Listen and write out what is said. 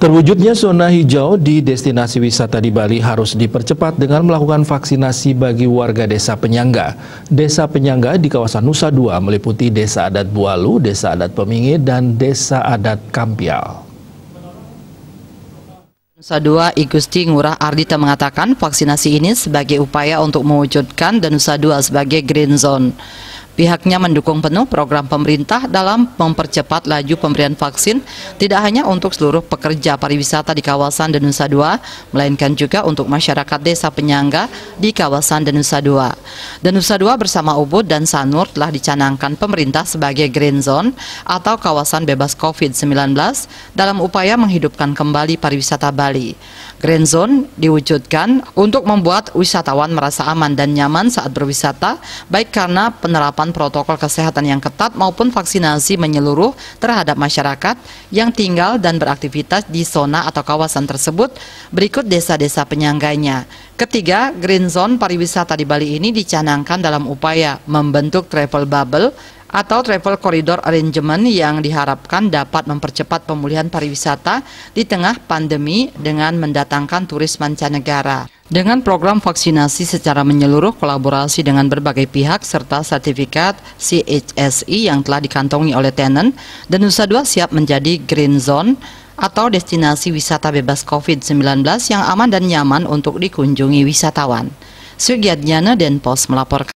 Terwujudnya zona hijau di destinasi wisata di Bali harus dipercepat dengan melakukan vaksinasi bagi warga desa penyangga. Desa penyangga di kawasan Nusa Dua meliputi Desa Adat Bualu, Desa Adat Pemingi, dan Desa Adat Kampial. Nusa Dua Igusti Ngurah Ardita mengatakan vaksinasi ini sebagai upaya untuk mewujudkan dan Nusa Dua sebagai green zone. Pihaknya mendukung penuh program pemerintah dalam mempercepat laju pemberian vaksin tidak hanya untuk seluruh pekerja pariwisata di kawasan Denusa II, melainkan juga untuk masyarakat desa penyangga di kawasan Denusa II. Denusa II bersama Ubud dan Sanur telah dicanangkan pemerintah sebagai Green Zone atau kawasan bebas COVID-19 dalam upaya menghidupkan kembali pariwisata Bali. Green Zone diwujudkan untuk membuat wisatawan merasa aman dan nyaman saat berwisata, baik karena penerapan penerapan protokol kesehatan yang ketat maupun vaksinasi menyeluruh terhadap masyarakat yang tinggal dan beraktivitas di zona atau kawasan tersebut, berikut desa-desa penyangganya. Ketiga, Green Zone pariwisata di Bali ini dicanangkan dalam upaya membentuk travel bubble atau travel corridor arrangement yang diharapkan dapat mempercepat pemulihan pariwisata di tengah pandemi dengan mendatangkan turis mancanegara. Dengan program vaksinasi secara menyeluruh kolaborasi dengan berbagai pihak serta sertifikat CHSI yang telah dikantongi oleh Tenen, dan Nusa Dua siap menjadi Green Zone atau destinasi wisata bebas COVID-19 yang aman dan nyaman untuk dikunjungi wisatawan. Sugiadnyana dan Pos melaporkan.